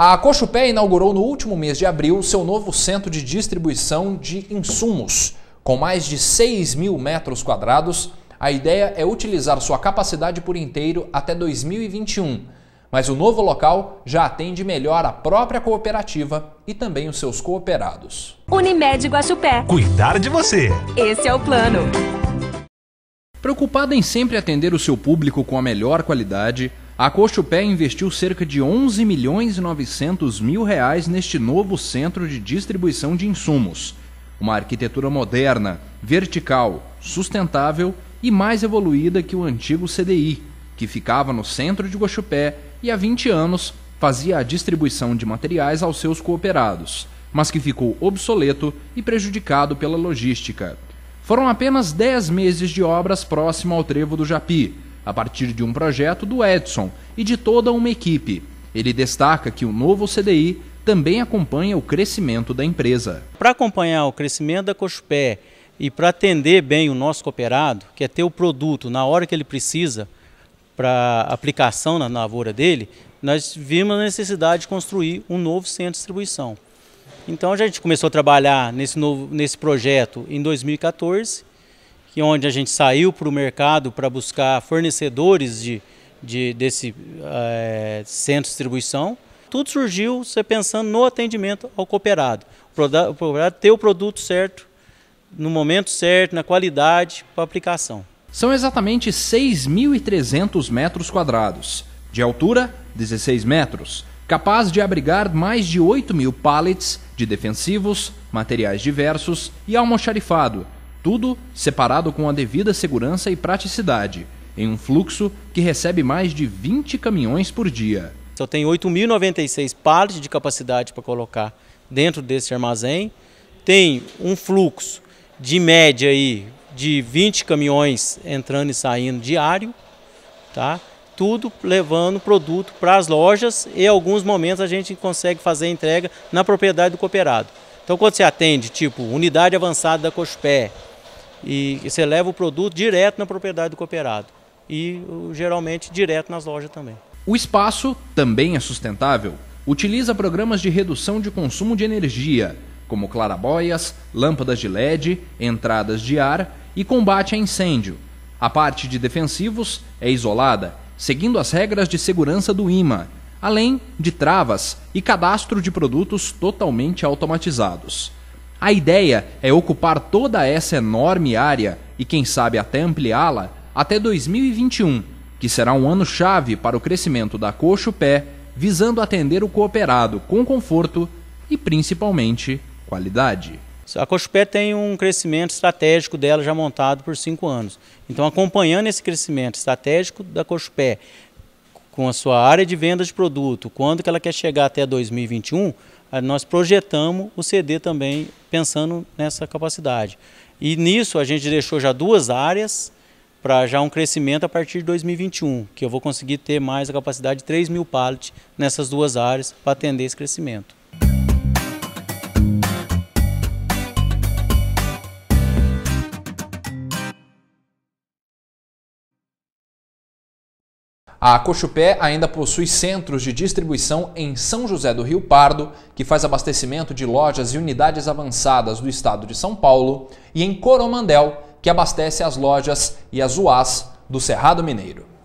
A Cochupé inaugurou no último mês de abril seu novo centro de distribuição de insumos. Com mais de 6 mil metros quadrados, a ideia é utilizar sua capacidade por inteiro até 2021, mas o novo local já atende melhor a própria cooperativa e também os seus cooperados. Unimed Guaxupé. Cuidar de você. Esse é o plano. Preocupada em sempre atender o seu público com a melhor qualidade, a Cochupé investiu cerca de 11 milhões e 900 mil reais neste novo centro de distribuição de insumos. Uma arquitetura moderna, vertical, sustentável e mais evoluída que o antigo CDI, que ficava no centro de Cochupé e há 20 anos fazia a distribuição de materiais aos seus cooperados, mas que ficou obsoleto e prejudicado pela logística. Foram apenas 10 meses de obras próximo ao trevo do Japi, a partir de um projeto do Edson e de toda uma equipe. Ele destaca que o novo CDI também acompanha o crescimento da empresa. Para acompanhar o crescimento da Cochupé e para atender bem o nosso cooperado, que é ter o produto na hora que ele precisa para aplicação na lavoura dele, nós vimos a necessidade de construir um novo centro de distribuição. Então a gente começou a trabalhar nesse, novo, nesse projeto em 2014 que onde a gente saiu para o mercado para buscar fornecedores de, de desse é, centro de distribuição. Tudo surgiu você pensando no atendimento ao cooperado. O cooperado ter o produto certo, no momento certo, na qualidade para aplicação. São exatamente 6.300 metros quadrados, de altura 16 metros, capaz de abrigar mais de 8 mil pallets de defensivos, materiais diversos e almoxarifado, tudo separado com a devida segurança e praticidade, em um fluxo que recebe mais de 20 caminhões por dia. Eu tenho 8.096 pallets de capacidade para colocar dentro desse armazém. Tem um fluxo de média aí de 20 caminhões entrando e saindo diário, tá? Tudo levando produto para as lojas e alguns momentos a gente consegue fazer entrega na propriedade do cooperado. Então quando você atende, tipo, unidade avançada da Cospé, e você leva o produto direto na propriedade do cooperado e geralmente direto nas lojas também. O espaço também é sustentável. Utiliza programas de redução de consumo de energia, como clarabóias, lâmpadas de LED, entradas de ar e combate a incêndio. A parte de defensivos é isolada, seguindo as regras de segurança do IMA, além de travas e cadastro de produtos totalmente automatizados. A ideia é ocupar toda essa enorme área e, quem sabe, até ampliá-la até 2021, que será um ano chave para o crescimento da coxo pé, visando atender o cooperado com conforto e principalmente qualidade. A Pé tem um crescimento estratégico dela já montado por cinco anos. Então, acompanhando esse crescimento estratégico da Pé com a sua área de venda de produto, quando que ela quer chegar até 2021, eh, nós projetamos o CD também pensando nessa capacidade. E nisso a gente deixou já duas áreas para já um crescimento a partir de 2021, que eu vou conseguir ter mais a capacidade de 3 mil pallets nessas duas áreas para atender esse crescimento. A Cochupé ainda possui centros de distribuição em São José do Rio Pardo, que faz abastecimento de lojas e unidades avançadas do estado de São Paulo, e em Coromandel, que abastece as lojas e as UAS do Cerrado Mineiro.